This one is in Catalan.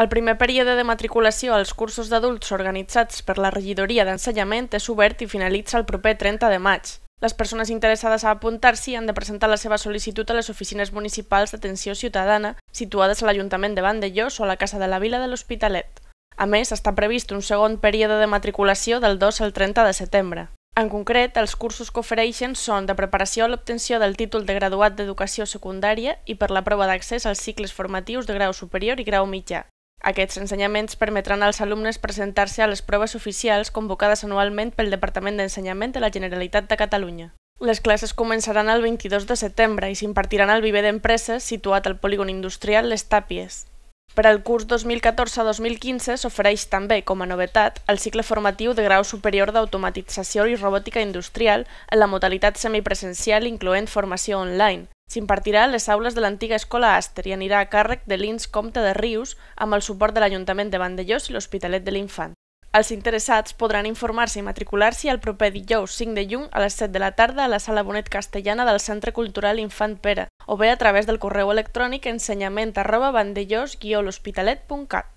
El primer període de matriculació als cursos d'adults organitzats per la Regidoria d'Ensenyament és obert i finalitza el proper 30 de maig. Les persones interessades a apuntar-s'hi han de presentar la seva sol·licitud a les oficines municipals d'atenció ciutadana situades a l'Ajuntament de Vandellós o a la Casa de la Vila de l'Hospitalet. A més, està previst un segon període de matriculació del 2 al 30 de setembre. En concret, els cursos que ofereixen són de preparació a l'obtenció del títol de graduat d'educació secundària i per la prova d'accés als cicles formatius de grau superior i grau mitjà. Aquests ensenyaments permetran als alumnes presentar-se a les proves oficials convocades anualment pel Departament d'Ensenyament de la Generalitat de Catalunya. Les classes començaran el 22 de setembre i s'impartiran al viver d'empreses situat al polígon industrial Les Tàpies. Per al curs 2014-2015 s'ofereix també, com a novetat, el cicle formatiu de grau superior d'automatització i robòtica industrial en la modalitat semipresencial incloent formació online, S'impartirà a les aules de l'antiga escola Aster i anirà a càrrec de l'Ins Comte de Rius amb el suport de l'Ajuntament de Vandellós i l'Hospitalet de l'Infant. Els interessats podran informar-se i matricular-s'hi el proper dijous 5 de juny a les 7 de la tarda a la Sala Bonet Castellana del Centre Cultural Infant Pere o bé a través del correu electrònic ensenyament arroba vandellós-l'hospitalet.cat.